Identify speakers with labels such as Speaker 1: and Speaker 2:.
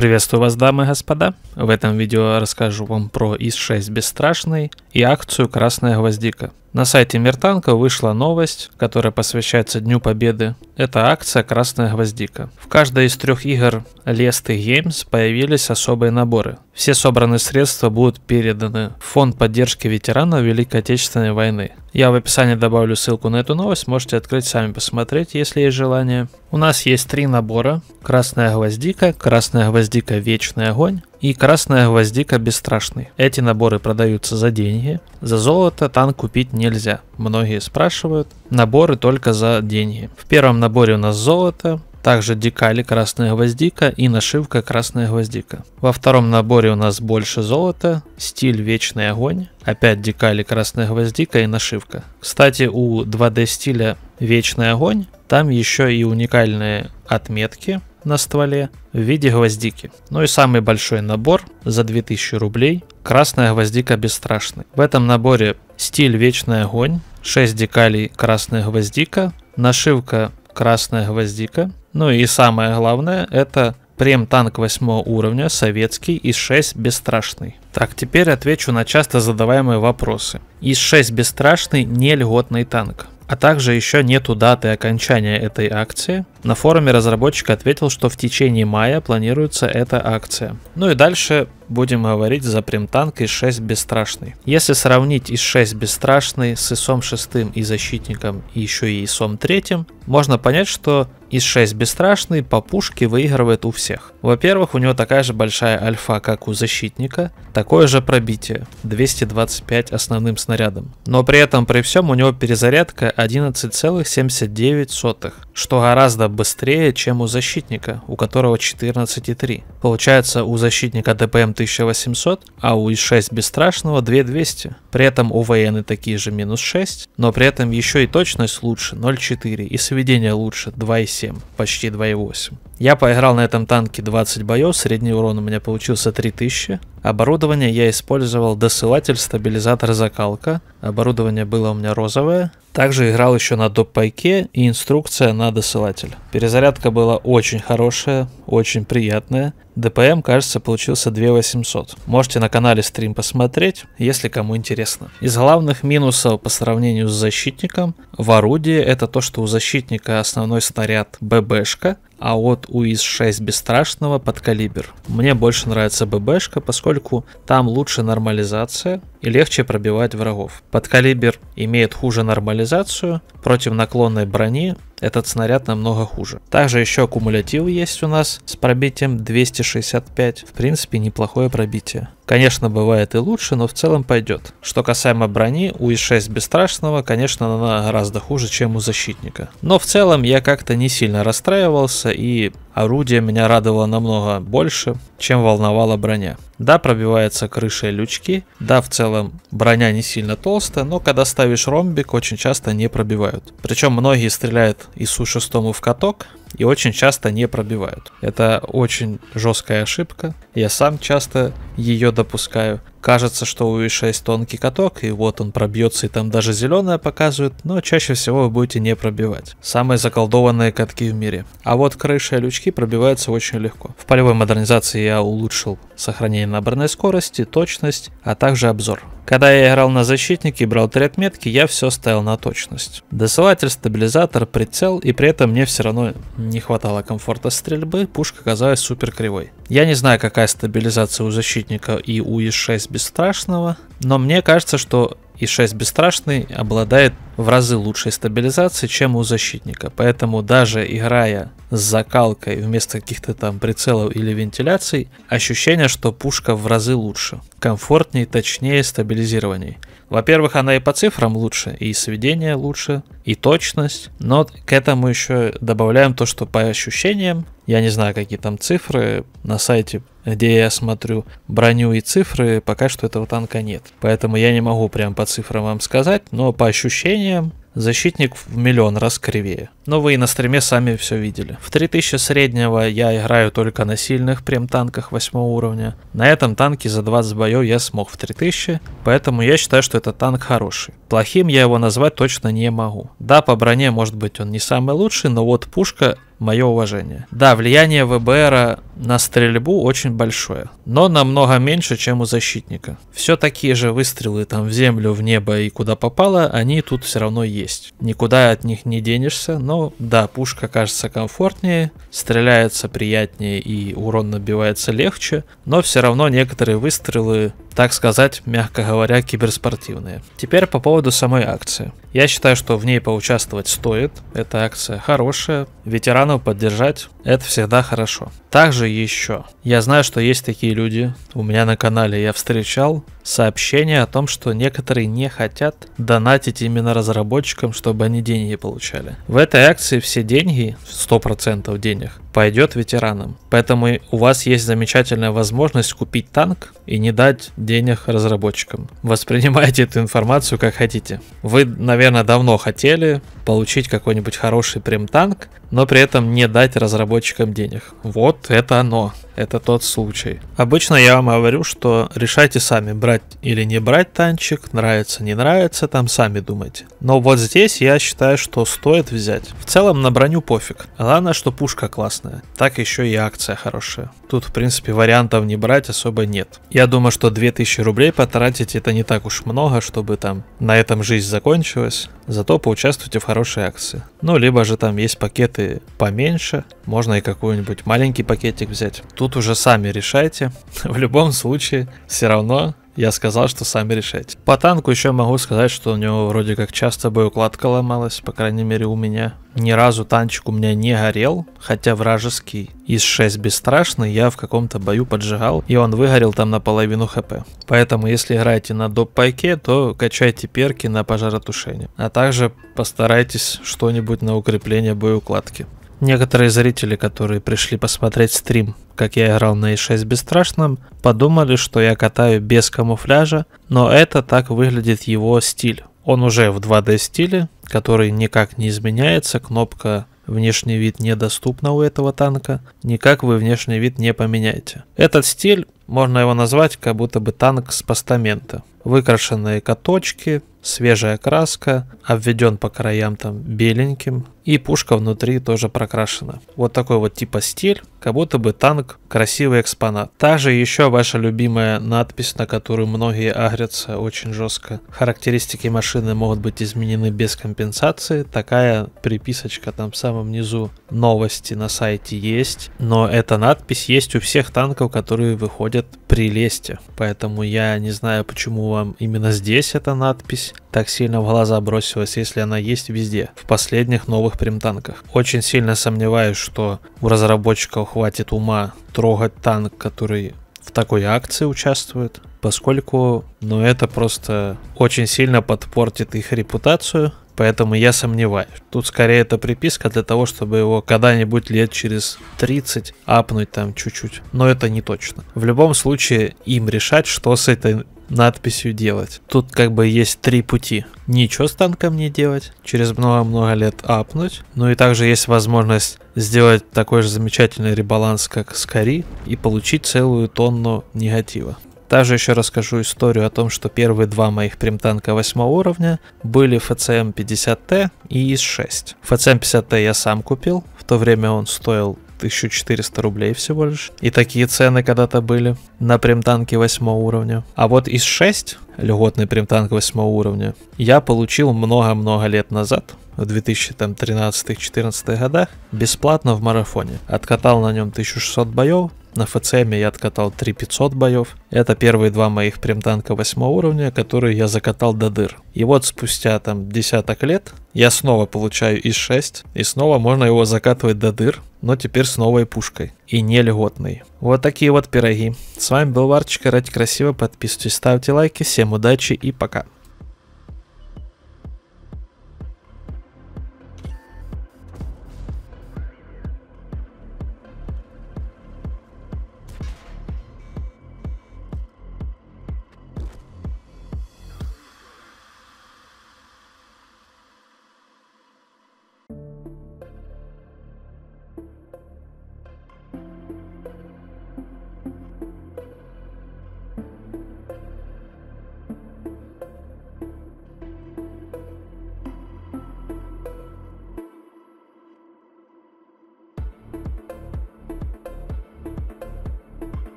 Speaker 1: Приветствую вас, дамы и господа! В этом видео расскажу вам про ИС-6 Бесстрашный и акцию «Красная гвоздика». На сайте Миртанка вышла новость, которая посвящается Дню Победы. Это акция «Красная гвоздика». В каждой из трех игр Lest и Games появились особые наборы. Все собранные средства будут переданы в Фонд поддержки ветеранов Великой Отечественной войны. Я в описании добавлю ссылку на эту новость, можете открыть сами посмотреть, если есть желание. У нас есть три набора. Красная гвоздика, красная гвоздика Вечный огонь и красная гвоздика бесстрашный. Эти наборы продаются за деньги. За золото танк купить нельзя. Многие спрашивают. Наборы только за деньги. В первом наборе у нас золото, также декали красная гвоздика и нашивка красная гвоздика. Во втором наборе у нас больше золота, стиль вечный огонь, опять декали красная гвоздика и нашивка. Кстати, у 2D стиля вечный огонь там еще и уникальные отметки, на стволе в виде гвоздики. Ну и самый большой набор за 2000 рублей – красная гвоздика бесстрашный. В этом наборе стиль «Вечный огонь», 6 декалей «Красная гвоздика», нашивка «Красная гвоздика», ну и самое главное – это прем-танк 8 уровня, советский, ИС-6 бесстрашный. Так, теперь отвечу на часто задаваемые вопросы. ИС-6 бесстрашный не льготный танк. А также еще нету даты окончания этой акции. На форуме разработчик ответил, что в течение мая планируется эта акция. Ну и дальше будем говорить за примтанк ИС-6 Бесстрашный. Если сравнить ИС-6 Бесстрашный с ИСом 6 и Защитником, и еще и ИСом 3, можно понять, что из 6 бесстрашный по пушке выигрывает у всех. Во-первых, у него такая же большая альфа, как у защитника, такое же пробитие, 225 основным снарядом. Но при этом при всем у него перезарядка 11,79, что гораздо быстрее, чем у защитника, у которого 14,3. Получается, у защитника ДПМ 1800, а у из 6 бесстрашного 2200. При этом у военной такие же минус 6, но при этом еще и точность лучше 0,4 и сведение лучше 2,7. 2,7, почти 2,8. Я поиграл на этом танке 20 боев, средний урон у меня получился 3000, Оборудование я использовал досылатель, стабилизатор, закалка. Оборудование было у меня розовое. Также играл еще на доп-пайке и инструкция на досылатель. Перезарядка была очень хорошая, очень приятная. ДПМ, кажется, получился 2800. Можете на канале стрим посмотреть, если кому интересно. Из главных минусов по сравнению с защитником в орудии это то, что у защитника основной снаряд ББшка, а от УИС-6 бесстрашного под калибр. Мне больше нравится ББшка, поскольку там лучше нормализация, и легче пробивает врагов. Подкалибер имеет хуже нормализацию, против наклонной брони этот снаряд намного хуже. Также еще аккумулятив есть у нас с пробитием 265, в принципе неплохое пробитие. Конечно, бывает и лучше, но в целом пойдет. Что касаемо брони, у и 6 бесстрашного, конечно, она гораздо хуже, чем у защитника. Но в целом я как-то не сильно расстраивался и Орудие меня радовало намного больше, чем волновала броня. Да, пробивается крыша и лючки, да, в целом броня не сильно толстая, но когда ставишь ромбик, очень часто не пробивают. Причем многие стреляют и Су-6 в каток, и очень часто не пробивают. Это очень жесткая ошибка. Я сам часто ее допускаю. Кажется, что у E6 тонкий каток, и вот он пробьется, и там даже зеленое показывает, но чаще всего вы будете не пробивать. Самые заколдованные катки в мире. А вот крыши и лючки пробиваются очень легко. В полевой модернизации я улучшил сохранение набранной скорости, точность, а также обзор. Когда я играл на защитнике и брал три отметки, я все ставил на точность. Досылатель, стабилизатор, прицел, и при этом мне все равно не хватало комфорта стрельбы, пушка казалась супер кривой. Я не знаю, какая стабилизация у защитника и у Е6 бесстрашного, но мне кажется, что и6 Бесстрашный обладает в разы лучшей стабилизацией, чем у защитника. Поэтому даже играя с закалкой вместо каких-то там прицелов или вентиляций, ощущение, что пушка в разы лучше, комфортнее, точнее, стабилизированней. Во-первых, она и по цифрам лучше, и сведение лучше, и точность. Но к этому еще добавляем то, что по ощущениям я не знаю, какие там цифры на сайте, где я смотрю броню и цифры, пока что этого танка нет. Поэтому я не могу прям по цифрам вам сказать, но по ощущениям защитник в миллион раз кривее. Но вы и на стриме сами все видели. В 3000 среднего я играю только на сильных прем-танках 8 уровня. На этом танке за 20 боев я смог в 3000, поэтому я считаю, что этот танк хороший. Плохим я его назвать точно не могу. Да, по броне может быть он не самый лучший, но вот пушка мое уважение. Да, влияние ВБР на стрельбу очень большое, но намного меньше, чем у защитника. Все такие же выстрелы там в землю, в небо и куда попало, они тут все равно есть. Никуда от них не денешься, но да, пушка кажется комфортнее, стреляется приятнее и урон набивается легче, но все равно некоторые выстрелы так сказать, мягко говоря, киберспортивные. Теперь по поводу самой акции. Я считаю, что в ней поучаствовать стоит. Эта акция хорошая. Ветеранов поддержать – это всегда хорошо. Также еще. Я знаю, что есть такие люди. У меня на канале я встречал сообщения о том, что некоторые не хотят донатить именно разработчикам, чтобы они деньги получали. В этой акции все деньги, 100% денег, пойдет ветеранам. Поэтому у вас есть замечательная возможность купить танк и не дать денег разработчикам. Воспринимайте эту информацию как хотите. Вы, наверное, давно хотели получить какой-нибудь хороший прем-танк, но при этом не дать разработчикам денег. Вот это оно. Это тот случай. Обычно я вам говорю, что решайте сами, брать или не брать танчик, нравится, не нравится, там сами думайте. Но вот здесь я считаю, что стоит взять. В целом на броню пофиг. Главное, что пушка классная. Так еще и акция хорошая. Тут, в принципе, вариантов не брать особо нет. Я думаю, что две 2000 рублей потратить это не так уж много, чтобы там на этом жизнь закончилась. Зато поучаствуйте в хорошей акции. Ну, либо же там есть пакеты поменьше, можно и какой-нибудь маленький пакетик взять. Тут уже сами решайте. В любом случае, все равно я сказал, что сами решайте. По танку еще могу сказать, что у него вроде как часто боеукладка ломалась, по крайней мере у меня. Ни разу танчик у меня не горел, хотя вражеский из 6 бесстрашный я в каком-то бою поджигал, и он выгорел там наполовину хп. Поэтому если играете на доп-пайке, то качайте перки на пожаротушение. А также постарайтесь что-нибудь на укрепление боеукладки. Некоторые зрители, которые пришли посмотреть стрим, как я играл на E6 Бесстрашном, подумали, что я катаю без камуфляжа, но это так выглядит его стиль. Он уже в 2D стиле, который никак не изменяется, кнопка внешний вид недоступна у этого танка, никак вы внешний вид не поменяете. Этот стиль, можно его назвать как будто бы танк с постамента. Выкрашенные каточки, свежая краска, обведен по краям там беленьким, и пушка внутри тоже прокрашена. Вот такой вот типа стиль, как будто бы танк, красивый экспонат. Та же еще ваша любимая надпись, на которую многие агрятся очень жестко. Характеристики машины могут быть изменены без компенсации. Такая приписочка там в самом низу новости на сайте есть. Но эта надпись есть у всех танков, которые выходят при лесте. Поэтому я не знаю, почему вам именно здесь эта надпись так сильно в глаза бросилась, если она есть везде. В последних новых новых примтанках. Очень сильно сомневаюсь, что у разработчиков хватит ума трогать танк, который в такой акции участвует, поскольку ну, это просто очень сильно подпортит их репутацию, поэтому я сомневаюсь. Тут скорее это приписка для того, чтобы его когда-нибудь лет через 30 апнуть там чуть-чуть. Но это не точно. В любом случае, им решать, что с этой надписью делать. Тут как бы есть три пути. Ничего с танком не делать, через много-много лет апнуть. Ну и также есть возможность сделать такой же замечательный ребаланс, как с Кори, и получить целую тонну негатива. Также еще расскажу историю о том, что первые два моих примтанка 8 уровня были ФЦМ 50 т и ИС-6. ФЦМ 50 т я сам купил, в то время он стоил 1400 рублей всего лишь. И такие цены когда-то были на примтанке 8 уровня. А вот из 6 льготный примтанк 8 уровня я получил много-много лет назад в 2013-2014 годах бесплатно в марафоне. Откатал на нем 1600 боев, на ФЦМ я откатал 3500 боев. Это первые два моих прям танка 8 уровня, которые я закатал до дыр. И вот спустя там десяток лет я снова получаю ИС-6, и снова можно его закатывать до дыр, но теперь с новой пушкой. И не льготной. Вот такие вот пироги. С вами был Варчик, играть красиво, подписывайтесь, ставьте лайки, всем удачи и пока.